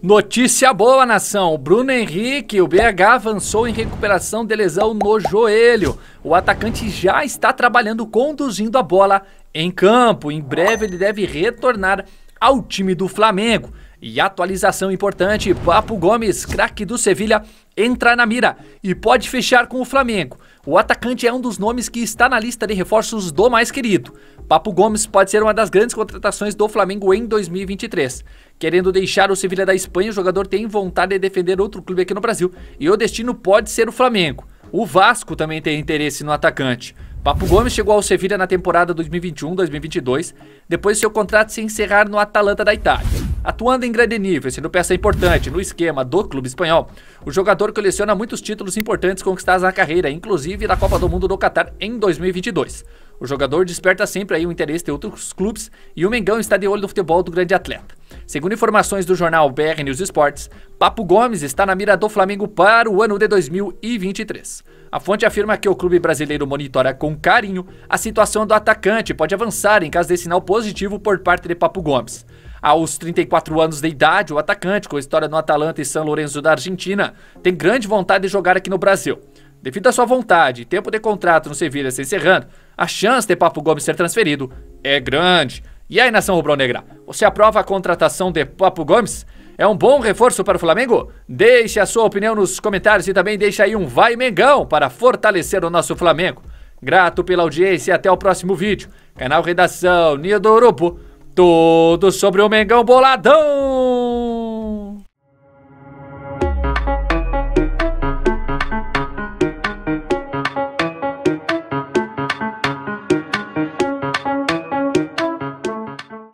Notícia boa, nação. Bruno Henrique, o BH avançou em recuperação de lesão no joelho. O atacante já está trabalhando conduzindo a bola em campo. Em breve ele deve retornar ao time do Flamengo. E atualização importante: Papo Gomes, craque do Sevilha, entra na mira e pode fechar com o Flamengo. O atacante é um dos nomes que está na lista de reforços do mais querido. Papo Gomes pode ser uma das grandes contratações do Flamengo em 2023. Querendo deixar o Sevilha da Espanha, o jogador tem vontade de defender outro clube aqui no Brasil e o destino pode ser o Flamengo. O Vasco também tem interesse no atacante. Papo Gomes chegou ao Sevilha na temporada 2021-2022, depois de seu contrato se encerrar no Atalanta da Itália. Atuando em grande nível e sendo peça importante no esquema do clube espanhol, o jogador coleciona muitos títulos importantes conquistados na carreira, inclusive da Copa do Mundo do Catar em 2022. O jogador desperta sempre aí o interesse de outros clubes e o Mengão está de olho no futebol do grande atleta. Segundo informações do jornal BR News Esportes, Papo Gomes está na mira do Flamengo para o ano de 2023. A fonte afirma que o clube brasileiro monitora com carinho a situação do atacante e pode avançar em caso de sinal positivo por parte de Papo Gomes. Aos 34 anos de idade, o atacante, com história no Atalanta e São Lourenço da Argentina, tem grande vontade de jogar aqui no Brasil. Devido à sua vontade e tempo de contrato no Sevilha se encerrando, a chance de Papo Gomes ser transferido é grande. E aí, nação rubro-negra? Você aprova a contratação de Papo Gomes? É um bom reforço para o Flamengo? Deixe a sua opinião nos comentários e também deixe aí um vai Mengão para fortalecer o nosso Flamengo. Grato pela audiência e até o próximo vídeo. Canal Redação Ninho do Urubu. Tudo sobre o Mengão Boladão!